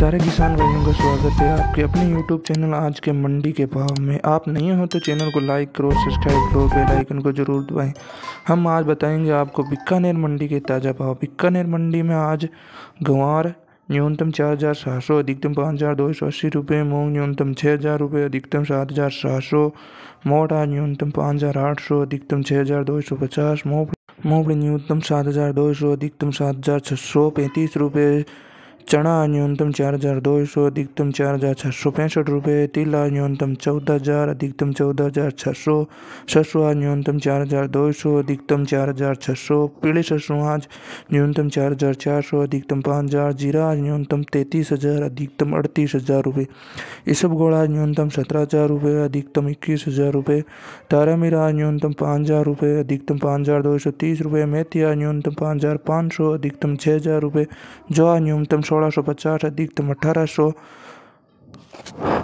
सारे किसान भाइयों का स्वागत है आपके अपने YouTube चैनल आज के मंडी के भाव में आप नहीं हो तो चैनल को लाइक करो सब्सक्राइब करो बेल आइकन को जरूर दबाएं हम आज बताएंगे आपको बिकानेर मंडी के ताज़ा भाव बिकानेर मंडी में आज गंवार न्यूनतम चार हज़ार सात सौ अधिकतम पाँच हज़ार दो सौ अस्सी रुपये मूंग न्यूनतम छः हज़ार रुपये अधिकतम सात हज़ार सात सौ मोटा न्यूनतम पाँच हज़ार आठ सौ अधिकतम छः हज़ार दो सौ पचास मोफ मोबड़ी न्यूनतम सात हज़ार दो सौ अधिकतम सात हज़ार छः सौ पैंतीस रुपये चना न्यूनतम चार हज़ार दो सौ अधिकतम चार हज़ार छः सौ पैंसठ रुपये तिला न्यूनतम चौदह हज़ार अधिकतम चौदह हज़ार छः सौ सरसों न्यूनतम चार हज़ार दो सौ अधिकतम चार हज़ार छः सौ पीले सरसों आज न्यूनतम चार हज़ार चार सौ अधिकतम पाँच हज़ार जीरा न्यूनतम तैंतीस हज़ार अधिकतम अड़तीस हज़ार रुपये इसब घोड़ा न्यूनतम सत्रह हज़ार रुपये अधिकतम इक्कीस हज़ार रुपये तारा मीरा न्यूनतम पाँच हज़ार रुपये अधिकतम पाँच हज़ार दो सौ तीस रुपये मेथिया न्यूनतम पाँच हज़ार पाँच सौ अधिकतम छः हज़ार रुपये जवा न्यूनतम सोलह सौ पचास अधिकतम अठारह सौ